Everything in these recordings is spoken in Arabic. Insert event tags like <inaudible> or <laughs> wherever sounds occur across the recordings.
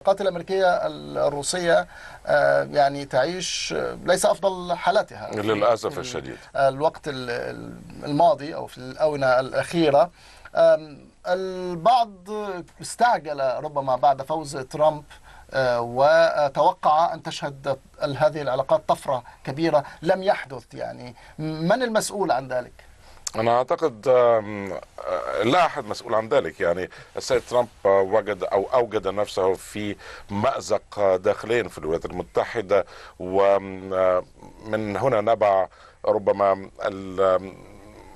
العلاقات الامريكيه الروسيه آه، يعني تعيش آه، ليس افضل حالاتها للاسف الشديد الوقت الماضي او في الاونه الاخيره البعض استعجل ربما بعد فوز ترامب آه، وتوقع أن تشهد هذه العلاقات طفرة كبيرة لم يحدث يعني من المسؤول عن ذلك؟ انا اعتقد آه، لا احد مسؤول عن ذلك يعني السيد ترامب آه، وجد او اوجد نفسه في مازق آه، داخليا في الولايات المتحده ومن هنا نبع ربما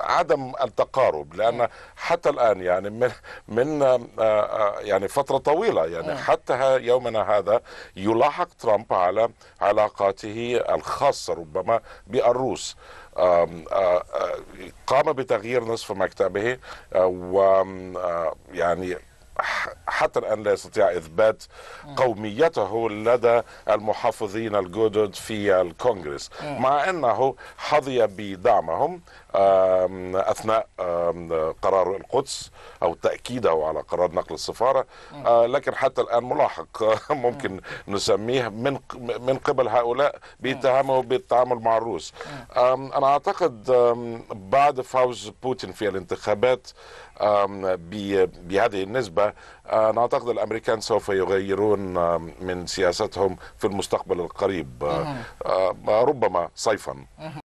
عدم التقارب لان نعم. حتى الان يعني من من آه، آه، يعني فتره طويله يعني نعم. حتى يومنا هذا يلاحق ترامب على علاقاته الخاصه ربما بالروس قام بتغيير نصف مكتبه آه، و يعني حتى الآن لا يستطيع إثبات قوميته لدى المحافظين الجدد في الكونغرس مع أنه حظي بدعمهم أثناء قرار القدس أو تأكيده على قرار نقل السفارة آه، لكن حتى الآن ملاحق <laughs> ممكن نسميه من من قبل هؤلاء باتهامه بالتعامل مع الروس أنا أعتقد بعد فوز بوتين في الانتخابات بهذه النسبة انا آه، اعتقد الامريكان سوف يغيرون آه، من سياستهم في المستقبل القريب آه، ربما صيفا